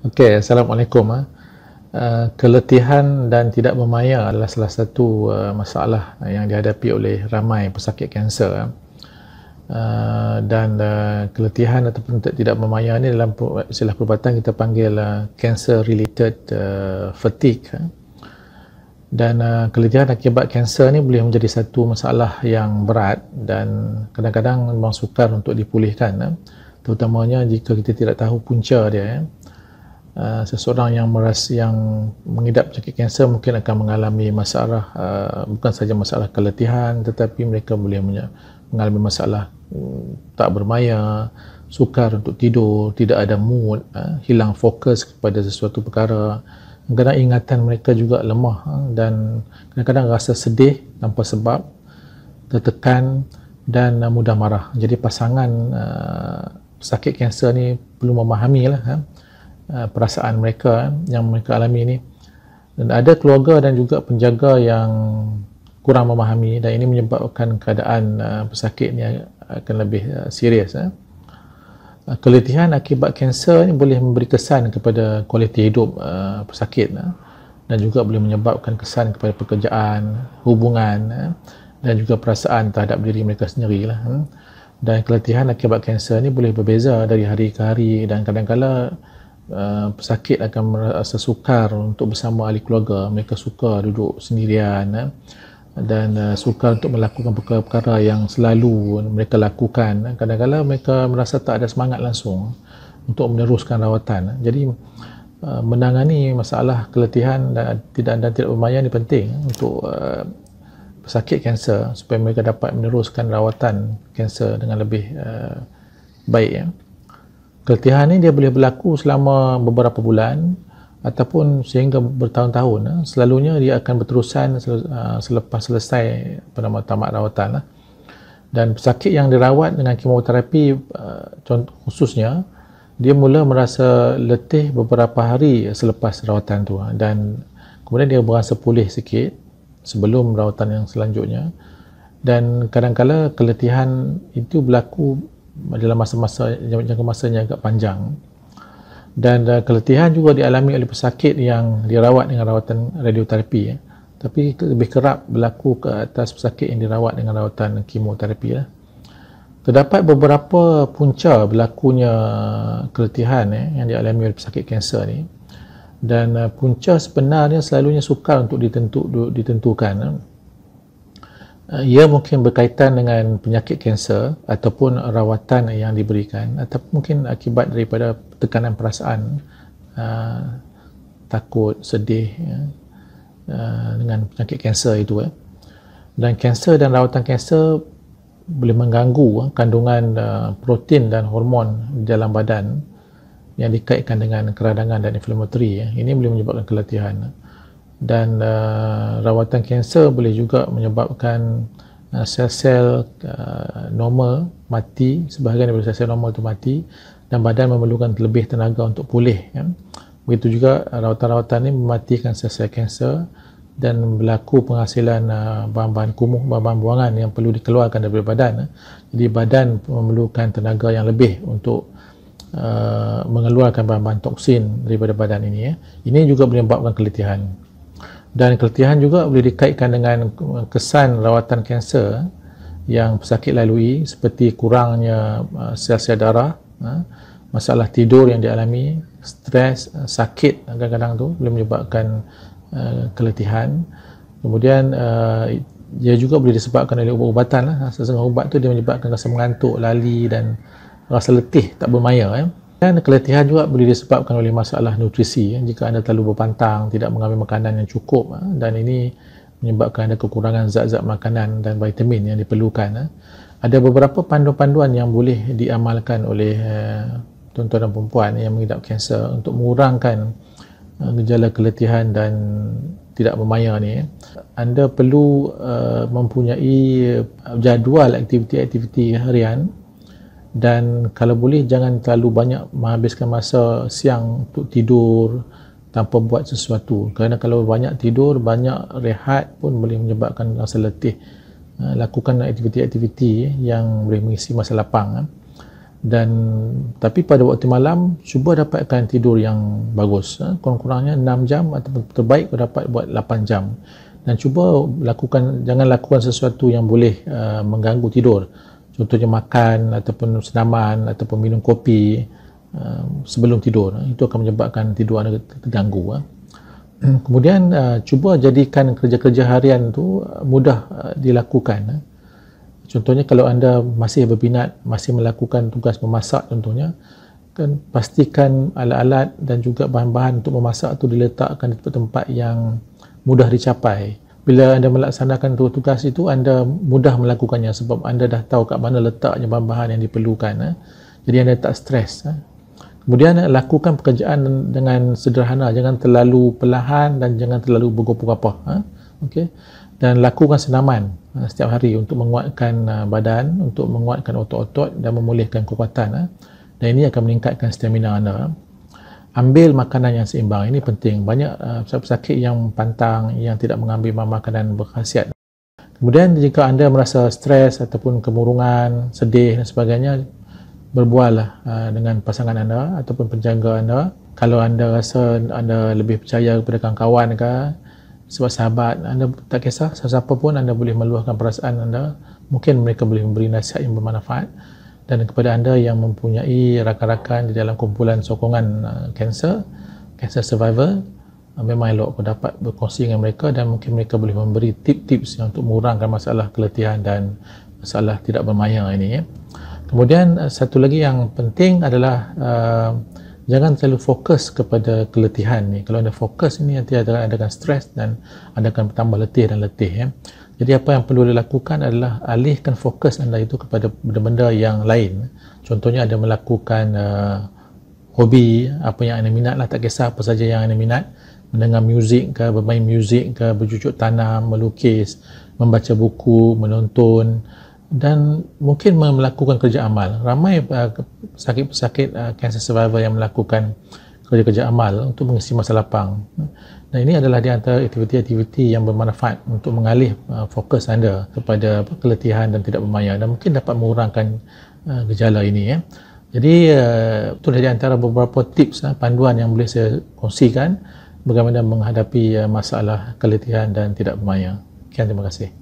Okey, assalamualaikum. Uh, keletihan dan tidak memaya adalah salah satu uh, masalah yang dihadapi oleh ramai pesakit kanser. Uh, dan uh, keletihan ataupun tidak memaya ini dalam istilah perubatan kita panggil uh, cancer related uh, fatigue. Ah. Dan uh, keletihan akibat kanser ini boleh menjadi satu masalah yang berat dan kadang-kadang memang sukar untuk dipulihkan. Uh, terutamanya jika kita tidak tahu punca dia. Uh, Ah, seseorang yang merasa yang mengidap penyakit kanser mungkin akan mengalami masalah uh, bukan saja masalah keletihan tetapi mereka boleh mengalami masalah um, tak bermaya, sukar untuk tidur, tidak ada mood, uh, hilang fokus kepada sesuatu perkara. Kadang-kadang ingatan mereka juga lemah uh, dan kadang-kadang rasa sedih tanpa sebab, tertekan dan uh, mudah marah. Jadi pasangan uh, sakit kanser ni perlu memahami lah. Uh, Eh, perasaan mereka eh, yang mereka alami ini dan ada keluarga dan juga penjaga yang kurang memahami dan ini menyebabkan keadaan eh, pesakit ini akan lebih serius keletihan akibat kanser ini boleh memberi kesan kepada kualiti hidup pesakit dan juga boleh menyebabkan kesan kepada pekerjaan, hubungan dan juga perasaan terhadap diri mereka sendiri dan keletihan akibat kanser ini boleh berbeza dari hari ke hari dan kadang-kadang Ah, pesakit akan merasa sukar untuk bersama ahli keluarga mereka suka duduk sendirian eh, dan uh, sukar untuk melakukan perkara-perkara yang selalu mereka lakukan kadang-kadang mereka merasa tak ada semangat langsung untuk meneruskan rawatan jadi uh, menangani masalah keletihan dan tidak dan tidak bermayan ini penting untuk uh, pesakit kanser supaya mereka dapat meneruskan rawatan kanser dengan lebih uh, baik ya keletihan ni dia boleh berlaku selama beberapa bulan ataupun sehingga bertahun-tahun eh. selalunya dia akan berterusan ah, selepas selesai apa nama tamat rawatan eh. dan pesakit yang dirawat dengan kemoterapi ah, contoh khususnya dia mula merasa letih beberapa hari selepas rawatan itu, ah. dan kemudian dia berasa pulih sikit sebelum rawatan yang selanjutnya dan kadang-kadang keletihan itu berlaku dalam masa-masa jangka masa yang agak panjang dan uh, keletihan juga dialami oleh pesakit yang dirawat dengan rawatan radioterapi ya. tapi lebih kerap berlaku ke atas pesakit yang dirawat dengan rawatan kemoterapi ya. terdapat beberapa punca berlakunya keletihan ya, yang dialami oleh pesakit kanser ni dan uh, punca sebenarnya selalunya sukar untuk ditentu, ditentukan ya. Eh, ia mungkin berkaitan dengan penyakit kanser ataupun rawatan yang diberikan atau mungkin akibat daripada tekanan perasaan uh, takut, sedih uh, dengan penyakit kanser itu ya. dan kanser dan rawatan kanser boleh mengganggu ya, kandungan protein dan hormon di dalam badan yang dikaitkan dengan keradangan dan inflammatory ya. ini boleh menyebabkan keletihan dan uh, rawatan kanser boleh juga menyebabkan uh, sel-sel uh, normal mati sebahagian daripada sel-sel normal itu mati dan badan memerlukan lebih tenaga untuk pulih ya. begitu juga rawatan-rawatan ini mematikan sel-sel kanser dan berlaku penghasilan uh, bahan-bahan kumuh, bahan-bahan buangan yang perlu dikeluarkan daripada badan ya. jadi badan memerlukan tenaga yang lebih untuk uh, mengeluarkan bahan-bahan toksin daripada badan ini ya. ini juga menyebabkan keletihan dan keletihan juga boleh dikaitkan dengan eh, kesan rawatan kanser yang pesakit lalui seperti kurangnya eh, sel-sel darah eh, masalah tidur yang dialami stres, sakit kadang-kadang tu boleh menyebabkan keletihan kemudian dia juga boleh disebabkan oleh ubat-ubatan lah. sesengah ubat tu dia menyebabkan rasa mengantuk, lali dan rasa letih, tak bermaya eh. Dan keletihan juga boleh disebabkan oleh masalah nutrisi. Ya. Jika anda terlalu berpantang, tidak mengambil makanan yang cukup ya, dan ini menyebabkan anda kekurangan zat-zat makanan dan vitamin yang diperlukan. Ya. Ada beberapa panduan-panduan yang boleh diamalkan oleh eh, tuan-tuan dan perempuan yang mengidap kanser untuk mengurangkan eh, gejala keletihan dan tidak memaya ini. anda perlu uh, mempunyai jadual aktiviti-aktiviti harian dan kalau boleh jangan terlalu banyak menghabiskan masa siang untuk tidur tanpa buat sesuatu kerana kalau banyak tidur banyak rehat pun boleh menyebabkan rasa letih ha, lakukan aktiviti-aktiviti yang boleh mengisi masa lapang ha. dan tapi pada waktu malam cuba dapatkan tidur yang bagus ha. kurang-kurangnya 6 jam atau terbaik dapat buat 8 jam dan cuba lakukan jangan lakukan sesuatu yang boleh uh, mengganggu tidur contohnya makan ataupun senaman ataupun minum kopi uh, sebelum tidur itu akan menyebabkan tidur anda terganggu uh. kemudian uh, cuba jadikan kerja-kerja harian itu uh, mudah uh, dilakukan uh. contohnya kalau anda masih berbinat masih melakukan tugas memasak contohnya kan pastikan alat-alat dan juga bahan-bahan untuk memasak itu diletakkan di tempat-tempat yang mudah dicapai bila anda melaksanakan tugas itu anda mudah melakukannya sebab anda dah tahu kat mana letaknya bahan-bahan yang diperlukan eh. jadi anda tak stres eh. kemudian eh, lakukan pekerjaan dengan sederhana jangan terlalu perlahan dan jangan terlalu bergopoh-gopoh eh. okay. dan lakukan senaman eh, setiap hari untuk menguatkan eh, badan untuk menguatkan otot-otot dan memulihkan kekuatan eh. dan ini akan meningkatkan stamina anda eh ambil makanan yang seimbang ini penting. Banyak uh, pesakit-pesakit yang pantang, yang tidak mengambil makanan berkhasiat. Kemudian jika anda merasa stres ataupun kemurungan, sedih dan sebagainya, berbual uh, dengan pasangan anda ataupun penjaga anda. Kalau anda rasa anda lebih percaya kepada kawan-kawan ke, sebab sahabat, anda tak kisah, siapa pun anda boleh meluahkan perasaan anda. Mungkin mereka boleh memberi nasihat yang bermanfaat dan kepada anda yang mempunyai rakan-rakan di dalam kumpulan sokongan kanser, uh, kanser survivor, uh, memang elok aku dapat berkongsi dengan mereka dan mungkin mereka boleh memberi tip tips yang untuk mengurangkan masalah keletihan dan masalah tidak bermaya ini. Ya. Kemudian uh, satu lagi yang penting adalah uh, jangan terlalu fokus kepada keletihan ni. Kalau anda fokus ni, nanti anda akan stres dan anda akan bertambah letih dan letih. Ya. Jadi apa yang perlu dilakukan adalah alihkan fokus anda itu kepada benda-benda yang lain. Contohnya ada melakukan uh, hobi apa yang anda minat lah tak kisah apa saja yang anda minat mendengar muzik ke bermain muzik ke berjucuk tanam melukis membaca buku menonton dan mungkin melakukan kerja amal ramai uh, sakit-sakit uh, cancer survivor yang melakukan kerja-kerja amal untuk mengisi masa lapang dan ini adalah di antara aktiviti-aktiviti yang bermanfaat untuk mengalih uh, fokus anda kepada apa, keletihan dan tidak bermaya dan mungkin dapat mengurangkan uh, gejala ini. Ya. Jadi uh, itu adalah di antara beberapa tips uh, panduan yang boleh saya kongsikan bagaimana menghadapi uh, masalah keletihan dan tidak bermaya. Sekian terima kasih.